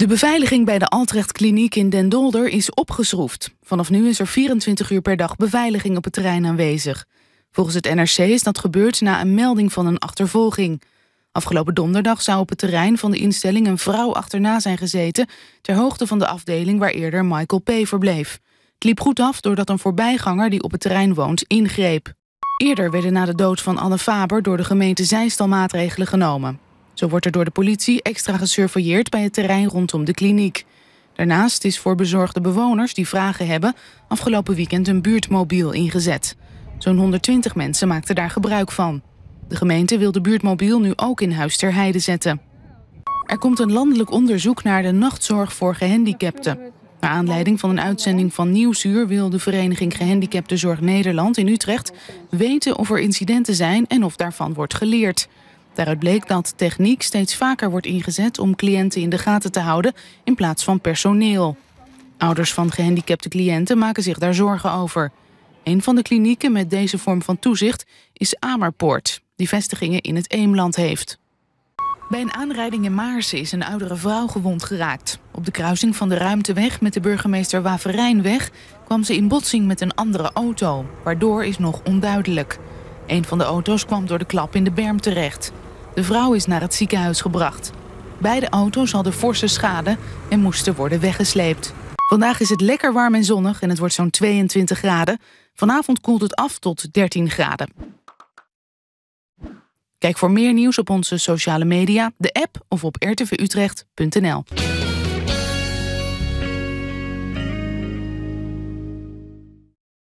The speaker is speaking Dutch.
De beveiliging bij de Altrecht Kliniek in Den Dolder is opgeschroefd. Vanaf nu is er 24 uur per dag beveiliging op het terrein aanwezig. Volgens het NRC is dat gebeurd na een melding van een achtervolging. Afgelopen donderdag zou op het terrein van de instelling een vrouw achterna zijn gezeten... ter hoogte van de afdeling waar eerder Michael P. verbleef. Het liep goed af doordat een voorbijganger die op het terrein woont ingreep. Eerder werden na de dood van Anne Faber door de gemeente Zijstal maatregelen genomen. Zo wordt er door de politie extra gesurveilleerd bij het terrein rondom de kliniek. Daarnaast is voor bezorgde bewoners die vragen hebben afgelopen weekend een buurtmobiel ingezet. Zo'n 120 mensen maakten daar gebruik van. De gemeente wil de buurtmobiel nu ook in Huis ter Heide zetten. Er komt een landelijk onderzoek naar de nachtzorg voor gehandicapten. Naar aanleiding van een uitzending van Nieuwsuur wil de vereniging Gehandicaptenzorg Nederland in Utrecht weten of er incidenten zijn en of daarvan wordt geleerd. Daaruit bleek dat techniek steeds vaker wordt ingezet om cliënten in de gaten te houden in plaats van personeel. Ouders van gehandicapte cliënten maken zich daar zorgen over. Een van de klinieken met deze vorm van toezicht is Amerpoort, die vestigingen in het Eemland heeft. Bij een aanrijding in Maarsen is een oudere vrouw gewond geraakt. Op de kruising van de Ruimteweg met de burgemeester Waverijnweg kwam ze in botsing met een andere auto. Waardoor is nog onduidelijk. Een van de auto's kwam door de klap in de berm terecht. De vrouw is naar het ziekenhuis gebracht. Beide auto's hadden forse schade en moesten worden weggesleept. Vandaag is het lekker warm en zonnig en het wordt zo'n 22 graden. Vanavond koelt het af tot 13 graden. Kijk voor meer nieuws op onze sociale media, de app of op rtvutrecht.nl.